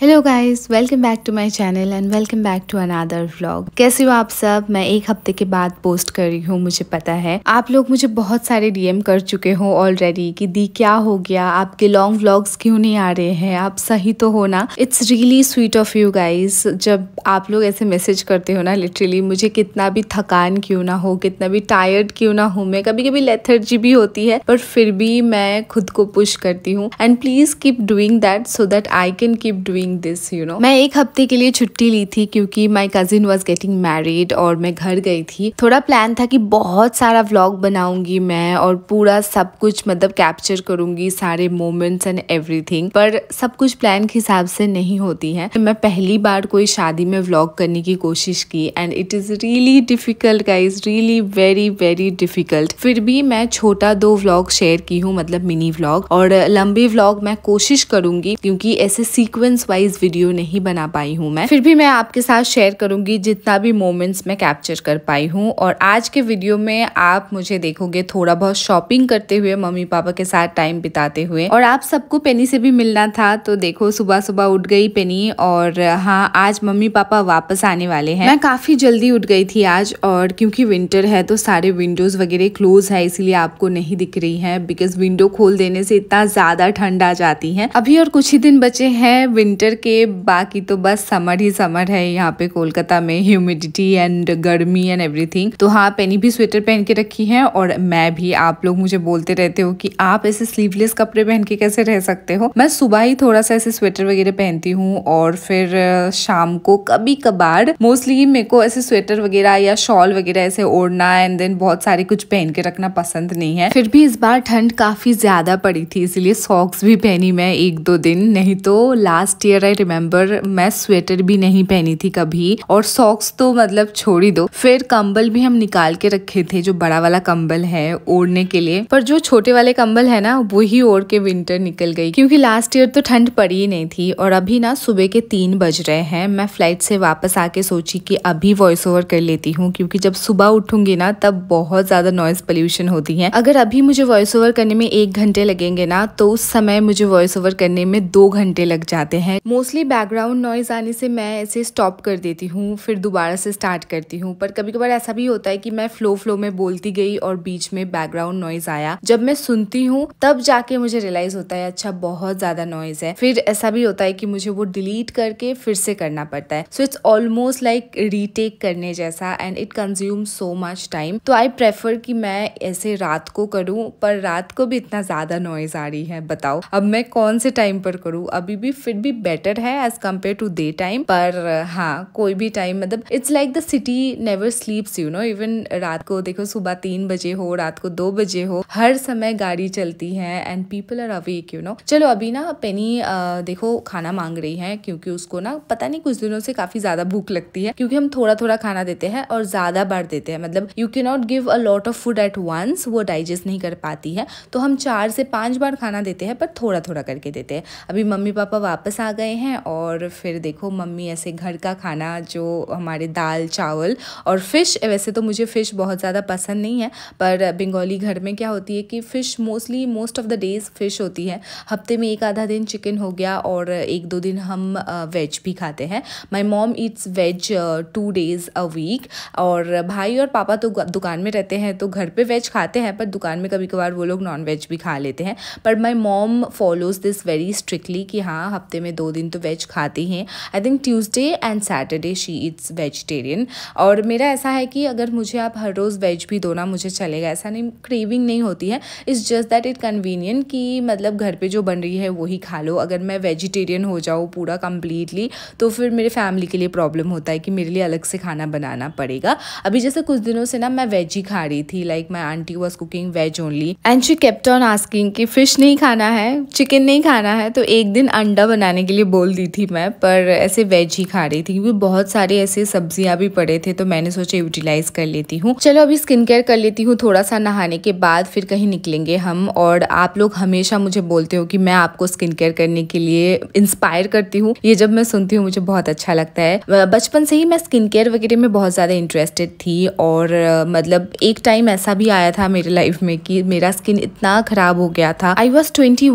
hello guys welcome back to my channel and welcome back to another vlog कैसे हो आप सब मैं एक हफ्ते के बाद पोस्ट कर रही हूँ मुझे पता है आप लोग मुझे बहुत सारे डीएम कर चुके हो ऑलरेडी कि दी क्या हो गया आपके लॉन्ग व्लॉग्स क्यों नहीं आ रहे हैं आप सही तो हो ना it's really sweet of you guys जब आप लोग ऐसे मैसेज करते हो ना लिटरली मुझे कितना भी थकान क्यों ना हो कितना भी टायर्ड क्यों ना हो मैं कभी कभी लेथर्जी भी होती है पर फिर भी मैं खुद को पुश करती हूँ and please keep doing that so that I can keep doing doing this you know मैं एक हफ्ते के लिए छुट्टी ली थी क्योंकि my cousin was getting married और मैं घर गई थी थोड़ा प्लान था कि बहुत सारा व्लॉग बनाऊंगी मैं और पूरा सब कुछ मतलब कैप्चर करूंगी सारे मोमेंट्स एंड एवरीथिंग पर सब कुछ प्लान के हिसाब से नहीं होती है मैं पहली बार कोई शादी में व्लॉग करने की कोशिश की and it is really difficult guys really very very difficult फिर भी मैं छोटा दो व्लॉग शेयर की हूँ मतलब मिनी व्लॉग और लंबे व्लॉग मैं कोशिश करूंगी क्योंकि ऐसे सीक्वेंस वाइज वाइज वीडियो नहीं बना पाई हूँ मैं फिर भी मैं आपके साथ शेयर करूंगी जितना भी मोमेंट्स मैं कैप्चर कर पाई हूँ और आज के वीडियो में आप मुझे देखोगे थोड़ा बहुत शॉपिंग करते हुए मम्मी पापा के साथ टाइम बिताते हुए और आप सबको पेनी से भी मिलना था तो देखो सुबह सुबह उठ गई पेनी और हाँ आज मम्मी पापा वापस आने वाले हैं मैं काफी जल्दी उठ गई थी आज और क्योंकि विंटर है तो सारे विंडोज वगैरह क्लोज है इसीलिए आपको नहीं दिख रही है बिकॉज विंडो खोल देने से इतना ज्यादा ठंड आ जाती है अभी और कुछ ही दिन बचे हैं विंटर विंटर के बाकी तो बस समर ही समर है यहाँ पे कोलकाता में ह्यूमिडिटी एंड गर्मी एंड एवरीथिंग तो हाँ पेनी भी स्वेटर पहन के रखी है और मैं भी आप लोग मुझे बोलते रहते हो कि आप ऐसे स्लीवलेस कपड़े पहन के कैसे रह सकते हो मैं सुबह ही थोड़ा सा ऐसे स्वेटर वगैरह पहनती हूँ और फिर शाम को कभी कभार मोस्टली मेरे को ऐसे स्वेटर वगैरह या शॉल वगैरह ऐसे ओढ़ना एंड देन बहुत सारे कुछ पहन के रखना पसंद नहीं है फिर भी इस बार ठंड काफी ज्यादा पड़ी थी इसलिए सॉक्स भी पहनी मैं एक दो दिन नहीं तो last year year I remember मैं स्वेटर भी नहीं पहनी थी कभी और सॉक्स तो मतलब छोड़ ही दो फिर कंबल भी हम निकाल के रखे थे जो बड़ा वाला कंबल है ओढ़ने के लिए पर जो छोटे वाले कंबल है ना वो ही ओढ़ के विंटर निकल गई क्योंकि लास्ट ईयर तो ठंड पड़ी ही नहीं थी और अभी ना सुबह के तीन बज रहे हैं मैं फ्लाइट से वापस आके सोची कि अभी वॉइस ओवर कर लेती हूँ क्योंकि जब सुबह उठूंगी ना तब बहुत ज्यादा नॉइज पोल्यूशन होती है अगर अभी मुझे वॉइस ओवर करने में एक घंटे लगेंगे ना तो उस समय मुझे वॉइस ओवर करने में दो घंटे लग जाते हैं मोस्टली बैकग्राउंड नॉइज़ आने से मैं इसे स्टॉप कर देती हूँ फिर दोबारा से स्टार्ट करती हूँ पर कभी कभार ऐसा भी होता है कि मैं फ्लो फ्लो में बोलती गई और बीच में बैकग्राउंड नॉइज़ आया जब मैं सुनती हूँ तब जाके मुझे रियलाइज़ होता है अच्छा बहुत ज़्यादा नॉइज़ है फिर ऐसा भी होता है कि मुझे वो डिलीट करके फिर से करना पड़ता है so it's almost like retake करने जैसा and it consume so much time तो आई प्रेफर कि मैं ऐसे रात को करूँ पर रात को भी इतना ज़्यादा नॉइज़ आ रही है बताओ अब मैं कौन से टाइम पर करूँ अभी भी फिर भी बेटर बेटर है as compare to day time पर हाँ कोई भी टाइम मतलब it's like the city never sleeps you know even रात को देखो सुबह तीन बजे हो रात को दो बजे हो हर समय गाड़ी चलती है and people are awake you know चलो अभी ना पेनी आ, देखो खाना मांग रही है क्योंकि उसको ना पता नहीं कुछ दिनों से काफी ज्यादा भूख लगती है क्योंकि हम थोड़ा थोड़ा खाना देते हैं और ज्यादा बार देते हैं मतलब you can not give a lot of food at once वो डाइजेस्ट नहीं कर पाती है तो हम चार से पांच बार खाना देते हैं पर थोड़ा थोड़ा करके देते हैं अभी मम्मी पापा वापस आ गए गए हैं और फिर देखो मम्मी ऐसे घर का खाना जो हमारे दाल चावल और फ़िश वैसे तो मुझे फ़िश बहुत ज़्यादा पसंद नहीं है पर बंगाली घर में क्या होती है कि fish mostly most of the days fish होती है हफ्ते में एक आधा दिन चिकन हो गया और एक दो दिन हम वेज भी खाते हैं my mom eats veg two days a week और भाई और पापा तो दुकान में रहते हैं तो घर पे वेज खाते हैं पर दुकान में कभी कभार वो लोग नॉन वेज भी खा लेते हैं पर my mom follows this very strictly कि हाँ हफ्ते में दो दिन तो वेज खाती हैं I think Tuesday and Saturday she eats vegetarian और मेरा ऐसा है कि अगर मुझे आप हर रोज़ वेज भी दो ना मुझे चलेगा ऐसा नहीं क्रेविंग नहीं होती है it's just that it convenient कि मतलब घर पे जो बन रही है वही खा लो अगर मैं वेजिटेरियन हो जाऊँ पूरा कम्प्लीटली तो फिर मेरे फैमिली के लिए प्रॉब्लम होता है कि मेरे लिए अलग से खाना बनाना पड़ेगा अभी जैसे कुछ दिनों से ना मैं वेज ही खा रही थी like my aunty was cooking veg only and she kept on asking कि फ़िश नहीं खाना है चिकन नहीं खाना है तो एक दिन अंडा बनाने के लिए लिए बोल दी थी मैं पर ऐसे वेज ही खा रही थी क्योंकि बहुत सारे ऐसे सब्जियां भी पड़े थे तो मैंने सोचा यूटिलाइज कर लेती हूँ चलो अभी स्किन केयर कर लेती हूँ थोड़ा सा नहाने के बाद फिर कहीं निकलेंगे हम और आप लोग हमेशा मुझे बोलते हो कि मैं आपको स्किन केयर करने के लिए इंस्पायर करती हूँ ये जब मैं सुनती हूँ मुझे बहुत अच्छा लगता है बचपन से ही मैं स्किन केयर वगैरह में बहुत ज़्यादा इंटरेस्टेड थी और मतलब एक टाइम ऐसा भी आया था मेरे लाइफ में कि मेरा स्किन इतना खराब हो गया था आई वॉज ट्वेंटी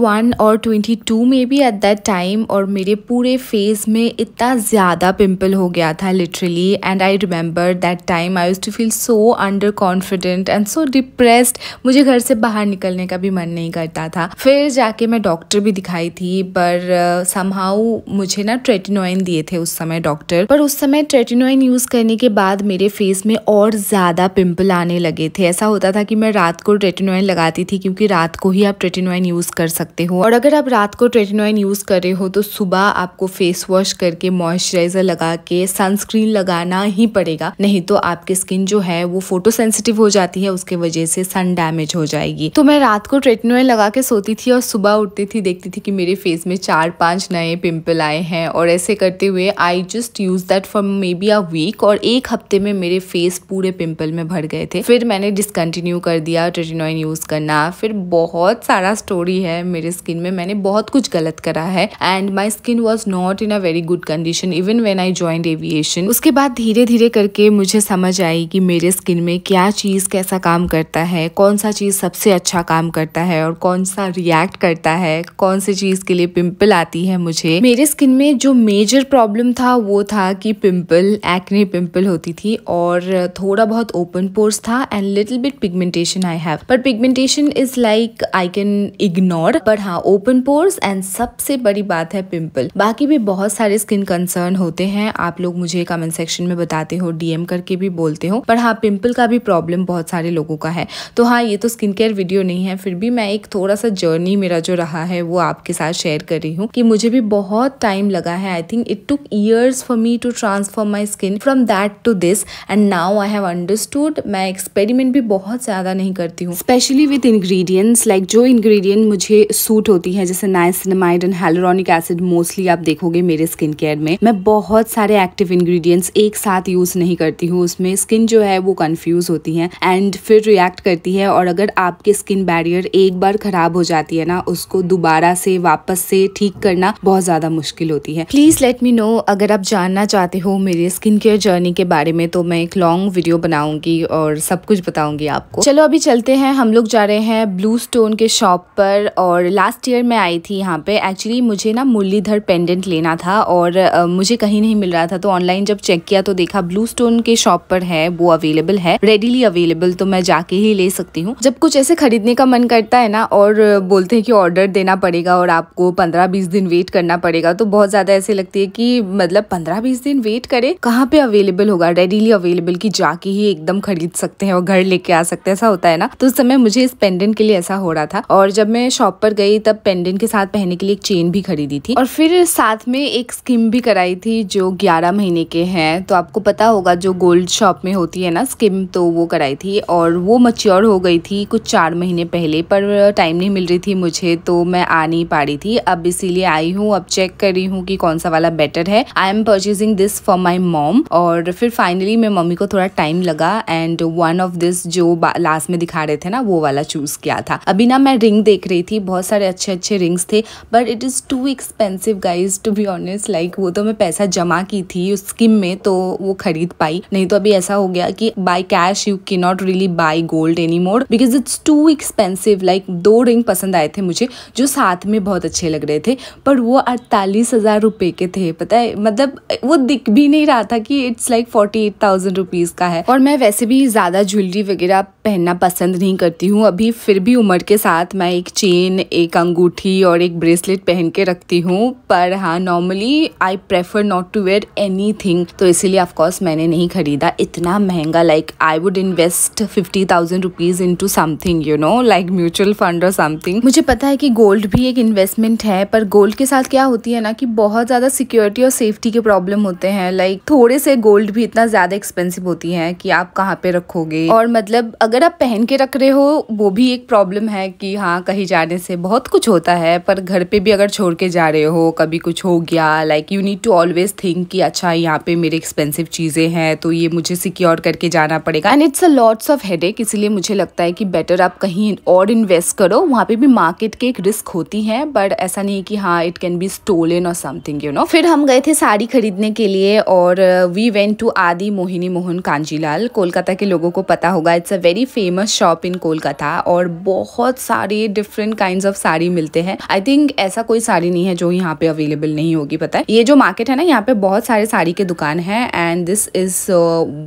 और ट्वेंटी टू में भी एट दैट टाइम और मेरे पूरे फेस में इतना ज़्यादा पिम्पल हो गया था literally and I remember that time I used to feel so under confident and so depressed मुझे घर से बाहर निकलने का भी मन नहीं करता था फिर जाके मैं डॉक्टर भी दिखाई थी पर समहाउ uh, मुझे ना ट्रेटिनोइन दिए थे उस समय डॉक्टर पर उस समय ट्रेटिनोइन यूज़ करने के बाद मेरे फेस में और ज़्यादा पिम्पल आने लगे थे ऐसा होता था कि मैं रात को ट्रेटिनोइन लगाती थी क्योंकि रात को ही आप ट्रेटिनोइन यूज़ कर सकते हो और अगर आप रात को ट्रेटिनोइन यूज़ कर रहे हो तो सुबह आपको फेस वॉश करके मॉइस्चराइजर लगा के सनस्क्रीन लगाना ही पड़ेगा नहीं तो आपकी स्किन जो है वो फोटो सेंसिटिव हो जाती है उसके वजह से सन डैमेज हो जाएगी तो मैं रात को ट्रेटनोए लगा के सोती थी और सुबह उठती थी देखती थी कि मेरे फेस में चार पांच नए पिंपल आए हैं और ऐसे करते हुए I just use that for maybe a week और एक हफ्ते में मेरे फेस पूरे पिंपल में भर गए थे फिर मैंने डिसकंटिन्यू कर दिया ट्रेटिनोइन यूज करना फिर बहुत सारा स्टोरी है मेरे स्किन में मैंने बहुत कुछ गलत करा है and my skin was not in a very good condition even when I joined aviation उसके बाद धीरे धीरे करके मुझे समझ आई कि मेरे स्किन में क्या चीज़ कैसा काम करता है कौन सा चीज़ सबसे अच्छा काम करता है और कौन सा रिएक्ट करता है कौन सी चीज़ के लिए पिम्पल आती है मुझे मेरे स्किन में जो मेजर प्रॉब्लम था वो था कि पिम्पल एक्ने पिम्पल होती थी और थोड़ा बहुत ओपन पोर्स था and little bit pigmentation I have पर pigmentation is like I can ignore but हाँ ओपन पोर्स एंड सबसे बड़ी बात है पिम्पल पिंपल बाकी भी बहुत सारे स्किन कंसर्न होते हैं आप लोग मुझे कमेंट सेक्शन में बताते हो डीएम करके भी बोलते हो पर हाँ पिंपल का भी प्रॉब्लम बहुत सारे लोगों का है तो हाँ ये तो स्किन केयर वीडियो नहीं है फिर भी मैं एक थोड़ा सा जर्नी मेरा जो रहा है वो आपके साथ शेयर कर रही हूँ कि मुझे भी बहुत टाइम लगा है I think it took years for me to transform my skin from that to this and now I have understood मैं एक्सपेरिमेंट भी बहुत ज़्यादा नहीं करती हूँ स्पेशली विद इंग्रेडिएंट्स लाइक जो इन्ग्रीडियंट मुझे सूट होती है जैसे niacinamide and hyaluronic acid mostly आप देखोगे मेरे स्किन केयर में मैं बहुत सारे एक्टिव इंग्रेडिएंट्स एक साथ यूज नहीं करती हूँ उसमें स्किन जो है वो कंफ्यूज होती है एंड फिर रिएक्ट करती है और अगर आपके स्किन बैरियर एक बार खराब हो जाती है ना उसको दोबारा से वापस से ठीक करना बहुत ज्यादा मुश्किल होती है प्लीज लेट मी नो अगर आप जानना चाहते हो मेरे स्किन केयर जर्नी के बारे में तो मैं एक लॉन्ग वीडियो बनाऊंगी और सब कुछ बताऊंगी आपको चलो अभी चलते हैं हम लोग जा रहे हैं ब्लू स्टोन के शॉप पर और लास्ट ईयर मैं आई थी यहाँ पे एक्चुअली मुझे ना मुरली इधर पेंडेंट लेना था और मुझे कहीं नहीं मिल रहा था तो ऑनलाइन जब चेक किया तो देखा ब्लू स्टोन के शॉप पर है वो अवेलेबल है रेडीली अवेलेबल तो मैं जाके ही ले सकती हूँ जब कुछ ऐसे खरीदने का मन करता है ना और बोलते हैं कि ऑर्डर देना पड़ेगा और आपको पंद्रह बीस दिन वेट करना पड़ेगा तो बहुत ज्यादा ऐसे लगती है कि मतलब पंद्रह बीस दिन वेट करे कहाँ पे अवेलेबल होगा रेडीली अवेलेबल की जाके ही एकदम खरीद सकते हैं और घर लेके आ सकते हैं ऐसा होता है ना तो उस समय मुझे इस पेंडेंट के लिए ऐसा हो रहा था और जब मैं शॉप पर गई तब पेंडेंट के साथ पहनने के लिए एक चेन भी खरीदी थी और फिर साथ में एक स्कीम भी कराई थी जो 11 महीने के हैं तो आपको पता होगा जो गोल्ड शॉप में होती है ना स्कीम तो वो कराई थी और वो मच्योर हो गई थी कुछ चार महीने पहले पर टाइम नहीं मिल रही थी मुझे तो मैं आ नहीं पा रही थी अब इसीलिए आई हूँ अब चेक कर रही हूँ कि कौन सा वाला बेटर है I am purchasing this for my mom और फिर फाइनली मैं मम्मी को थोड़ा टाइम लगा एंड वन ऑफ दिस जो लास्ट में दिखा रहे थे ना वो वाला चूज किया था अभी ना मैं रिंग देख रही थी बहुत सारे अच्छे अच्छे रिंग्स थे but it is too expensive expensive guys to be honest like वो तो मैं पैसा जमा की थी उस स्कीम में तो वो खरीद पाई नहीं तो अभी ऐसा हो गया कि because you can not really buy gold any more because it's too expensive like दो रिंग पसंद आए थे मुझे जो साथ में बहुत अच्छे लग रहे थे पर वो अड़तालीस हज़ार रुपए के थे पता है मतलब वो दिख भी नहीं रहा था कि it's like forty eight thousand rupees का है और मैं वैसे भी ज़्यादा ज्वेलरी वगैरह पहनना पसंद नहीं करती हूँ अभी फिर भी उम्र के साथ मैं एक चेन एक अंगूठी और एक ब्रेसलेट पहन के रखती हूँ पर हाँ normally I prefer not to wear anything तो इसीलिए ऑफकोर्स मैंने नहीं खरीदा इतना महंगा like I would invest fifty thousand rupees into something you know like mutual fund और समथिंग मुझे पता है कि गोल्ड भी एक इन्वेस्टमेंट है पर गोल्ड के साथ क्या होती है ना कि बहुत ज़्यादा सिक्योरिटी और सेफ्टी के प्रॉब्लम होते हैं लाइक थोड़े से गोल्ड भी इतना ज़्यादा एक्सपेंसिव होती है कि आप कहाँ पे रखोगे और मतलब अगर आप पहन के रख रहे हो वो भी एक प्रॉब्लम है कि हाँ कहीं जाने से बहुत कुछ होता है पर घर पे भी अगर छोड़ के जा रहे हो हो कभी कुछ हो गया like you need to always think कि अच्छा यहाँ पे मेरे एक्सपेंसिव चीज़ें हैं तो ये मुझे सिक्योर करके जाना पड़ेगा and it's a lots of head इसीलिए मुझे लगता है कि बेटर आप कहीं और इन्वेस्ट करो वहाँ पे भी मार्केट के एक रिस्क होती है बट ऐसा नहीं कि हाँ इट कैन बी स्टोलन और समथिंग यू नो फिर हम गए थे साड़ी खरीदने के लिए और वी वेंट टू आदि मोहिनी मोहन कांजीलाल कोलकाता के लोगों को पता होगा it's a very famous shop in Kolkata और बहुत सारे डिफरेंट काइंड ऑफ साड़ी मिलते हैं आई थिंक ऐसा कोई साड़ी नहीं है जो यहाँ यहाँ पे अवेलेबल नहीं होगी पता है ये जो मार्केट है ना यहाँ पे बहुत सारे साड़ी के दुकान है and this is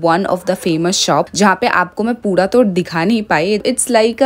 one of the famous shop जहाँ पे आपको मैं पूरा तो दिखा नहीं पाई इट्स लाइक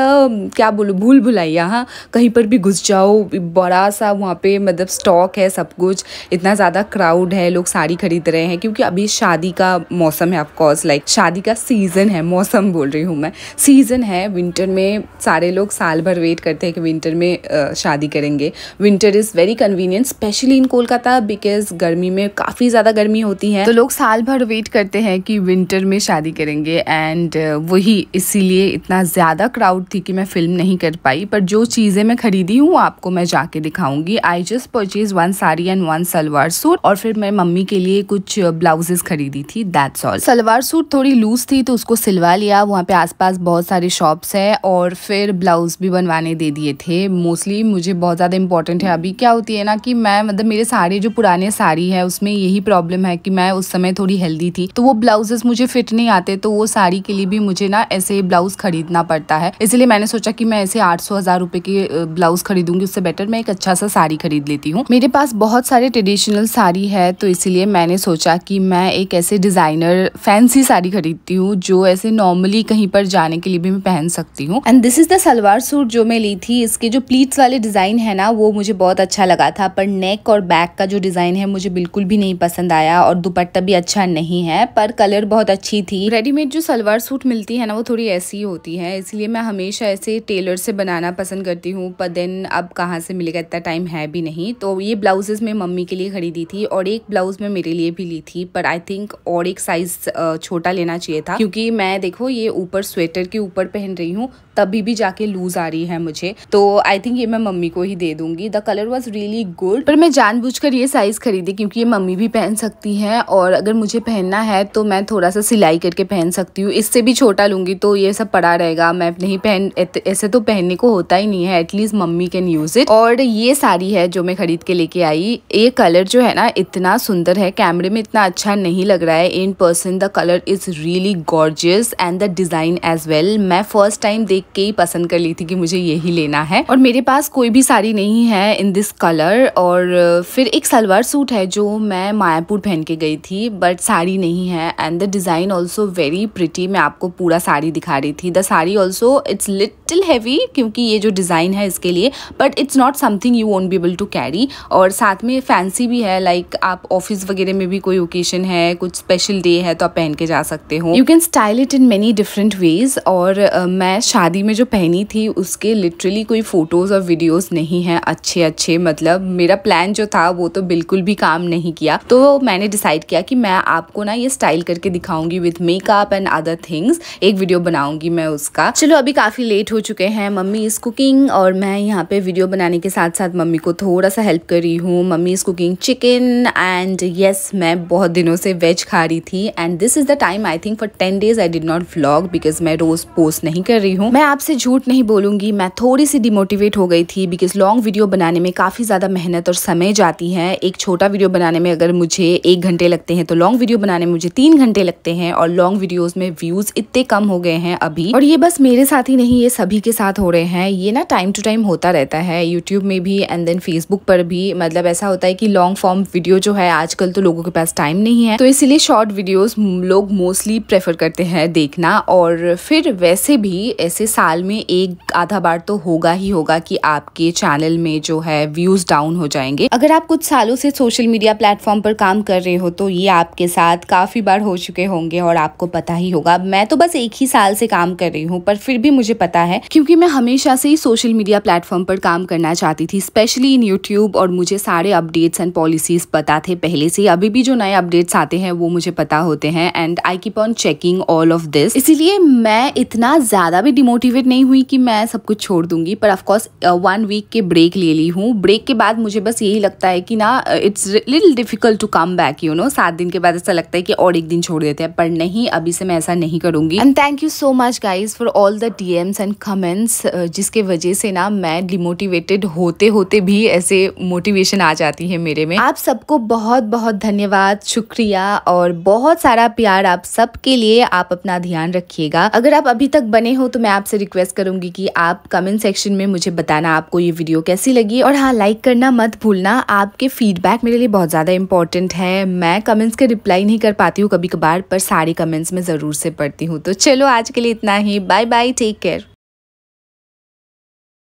क्या बोलूँ भूल भुलैया हाँ कहीं पर भी घुस जाओ बड़ा सा वहाँ पे मतलब स्टॉक है सब कुछ इतना ज़्यादा क्राउड है लोग साड़ी खरीद रहे हैं क्योंकि अभी शादी का मौसम है ऑफकोर्स लाइक like, शादी का सीज़न है मौसम बोल रही हूँ मैं सीज़न है विंटर में सारे लोग साल भर वेट करते हैं कि विंटर में uh, शादी करेंगे winter is very convenient vegetarian specially in Kolkata because गर्मी में काफ़ी ज़्यादा गर्मी होती है तो लोग साल भर वेट करते हैं कि विंटर में शादी करेंगे एंड uh, वही इसीलिए इतना ज़्यादा क्राउड थी कि मैं फिल्म नहीं कर पाई पर जो चीज़ें मैं खरीदी हूँ आपको मैं जाके दिखाऊंगी I just purchase one sari and one salwar suit और फिर मैं मम्मी के लिए कुछ ब्लाउजेस खरीदी थी दैट्स ऑल सलवार सूट थोड़ी लूज थी तो उसको सिलवा लिया वहाँ पे आसपास बहुत सारे शॉप्स है और फिर ब्लाउज भी बनवाने दे दिए थे मोस्टली मुझे बहुत ज़्यादा इंपॉर्टेंट है अभी क्या होती है ना कि कि मैं मतलब मेरे सारे जो पुराने साड़ी है उसमें यही प्रॉब्लम है कि मैं उस समय थोड़ी हेल्दी थी तो वो ब्लाउजेस मुझे फिट नहीं आते तो वो साड़ी के लिए भी मुझे ना ऐसे ब्लाउज खरीदना पड़ता है इसलिए मैंने सोचा कि मैं ऐसे आठ सौ हजार रुपए के ब्लाउज खरीदूंगी उससे बेटर मैं एक अच्छा सा साड़ी खरीद लेती हूँ मेरे पास बहुत सारे ट्रेडिशनल साड़ी है तो इसीलिए मैंने सोचा कि मैं एक ऐसे डिजाइनर फैंसी साड़ी खरीदती हूँ जो ऐसे नॉर्मली कहीं पर जाने के लिए भी मैं पहन सकती हूँ and this is the salwar suit जो मैं ली थी इसके जो प्लीट्स वाले डिजाइन है ना वो मुझे बहुत अच्छा लगा था पर नेक और बैक का जो डिज़ाइन है मुझे बिल्कुल भी नहीं पसंद आया और दुपट्टा भी अच्छा नहीं है पर कलर बहुत अच्छी थी रेडीमेड जो सलवार सूट मिलती है ना वो थोड़ी ऐसी होती है इसलिए मैं हमेशा ऐसे टेलर से बनाना पसंद करती हूँ पर देन अब कहाँ से मिलेगा इतना टाइम है भी नहीं तो ये ब्लाउजेज़ मैं मम्मी के लिए खरीदी थी और एक ब्लाउज़ मैं मेरे लिए भी ली थी पर आई थिंक और एक साइज़ छोटा लेना चाहिए था क्योंकि मैं देखो ये ऊपर स्वेटर के ऊपर पहन रही हूँ तभी भी जाके लूज़ आ रही है मुझे तो आई थिंक ये मैं मम्मी को ही दे दूंगी the colour was really good जरूर पर मैं जानबूझकर ये साइज खरीदी क्योंकि ये मम्मी भी पहन सकती है और अगर मुझे पहनना है तो मैं थोड़ा सा सिलाई करके पहन सकती हूँ इससे भी छोटा लूंगी तो ये सब पड़ा रहेगा मैं नहीं पहन ऐसे तो पहनने को होता ही नहीं है at least mummy can use it और ये साड़ी है जो मैं खरीद के लेके आई ये कलर जो है ना इतना सुंदर है कैमरे में इतना अच्छा नहीं लग रहा है in person the colour is really gorgeous and the design as well मैं फर्स्ट टाइम देख के ही पसंद कर ली थी कि मुझे यही लेना है और मेरे पास कोई भी साड़ी नहीं है इन दिस कलर और फिर एक सलवार सूट है जो मैं मायापुर पहन के गई थी बट साड़ी नहीं है and the design also very pretty मैं आपको पूरा साड़ी दिखा रही थी the sari also it's little heavy क्योंकि ये जो डिज़ाइन है इसके लिए but it's not something you won't be able to carry और साथ में फैंसी भी है लाइक like आप ऑफिस वगैरह में भी कोई ओकेशन है कुछ स्पेशल डे है तो आप पहन के जा सकते हो you can style it in many different ways और uh, मैं शादी में जो पहनी थी उसके लिटरली कोई फोटोज़ और वीडियोज़ नहीं है अच्छे अच्छे मतलब मेरा प्लान जो था वो तो बिल्कुल भी काम नहीं किया तो मैंने डिसाइड किया कि मैं आपको ना ये स्टाइल करके दिखाऊंगी with makeup and other things एक वीडियो बनाऊंगी मैं उसका चलो अभी काफ़ी लेट हो चुके हैं मम्मी इज कुकिंग और मैं यहाँ पे वीडियो बनाने के साथ साथ मम्मी को थोड़ा सा हेल्प कर रही हूँ mummy is cooking chicken and yes मैं बहुत दिनों से वेज खा रही थी and this is the time I think for ten days I did not vlog because मैं रोज़ पोस्ट नहीं कर रही हूँ मैं आपसे झूठ नहीं बोलूँगी मैं थोड़ी सी डिमोटिवेट हो गई थी बिकॉज लॉन्ग वीडियो बनाने में काफ़ी ज़्यादा मेहनत मेहनत और समय जाती है एक छोटा वीडियो बनाने में अगर मुझे एक घंटे लगते हैं तो लॉन्ग वीडियो बनाने में मुझे तीन घंटे लगते हैं और लॉन्ग वीडियोज़ में व्यूज़ इतने कम हो गए हैं अभी और ये बस मेरे साथ ही नहीं ये सभी के साथ हो रहे हैं ये ना टाइम टू टाइम होता रहता है यूट्यूब में भी एंड देन फेसबुक पर भी मतलब ऐसा होता है कि लॉन्ग फॉर्म वीडियो जो है आजकल तो लोगों के पास टाइम नहीं है तो इसीलिए शॉर्ट वीडियोस लोग मोस्टली प्रेफर करते हैं देखना और फिर वैसे भी ऐसे साल में एक आधा बार तो होगा ही होगा कि आपके चैनल में जो है व्यूज़ डाउन हो जाएंगे अगर आप कुछ सालों से सोशल मीडिया प्लेटफॉर्म पर काम कर रहे हो तो ये आपके साथ काफी बार हो चुके होंगे और आपको पता ही होगा मैं तो बस एक ही साल से काम कर रही हूँ पर फिर भी मुझे पता है क्योंकि मैं हमेशा से ही सोशल मीडिया प्लेटफॉर्म पर काम करना चाहती थी स्पेशली इन यूट्यूब और मुझे सारे अपडेट्स एंड पॉलिसीज पता थे पहले से अभी भी जो नए अपडेट्स आते हैं वो मुझे पता होते हैं and I keep on checking all of this इसीलिए मैं इतना ज्यादा भी डिमोटिवेट नहीं हुई कि मैं सब कुछ छोड़ दूंगी पर ऑफकोर्स वन वीक के ब्रेक ले ली हूँ ब्रेक के बाद मुझे बस यही लगता है कि ना it's little difficult to come back you know सात दिन के बाद ऐसा लगता है कि और एक दिन छोड़ देते हैं पर नहीं अभी से मैं ऐसा नहीं करूंगी and thank you so much guys for all the D Ms and comments जिसके वजह से ना मैं डिमोटिवेटेड होते होते भी ऐसे मोटिवेशन आ जाती है मेरे में आप सबको बहुत बहुत धन्यवाद शुक्रिया और बहुत सारा प्यार आप सबके लिए आप अपना ध्यान रखिएगा अगर आप अभी तक बने हो तो मैं आपसे रिक्वेस्ट करूंगी कि आप कमेंट सेक्शन में मुझे बताना आपको ये वीडियो कैसी लगी और हाँ लाइक करना मत भूलना आपके फीडबैक मेरे लिए बहुत ज़्यादा इंपॉर्टेंट है मैं कमेंट्स के रिप्लाई नहीं कर पाती हूँ कभी कभार पर सारी कमेंट्स में ज़रूर से पढ़ती हूँ तो चलो आज के लिए इतना ही बाय बाय टेक केयर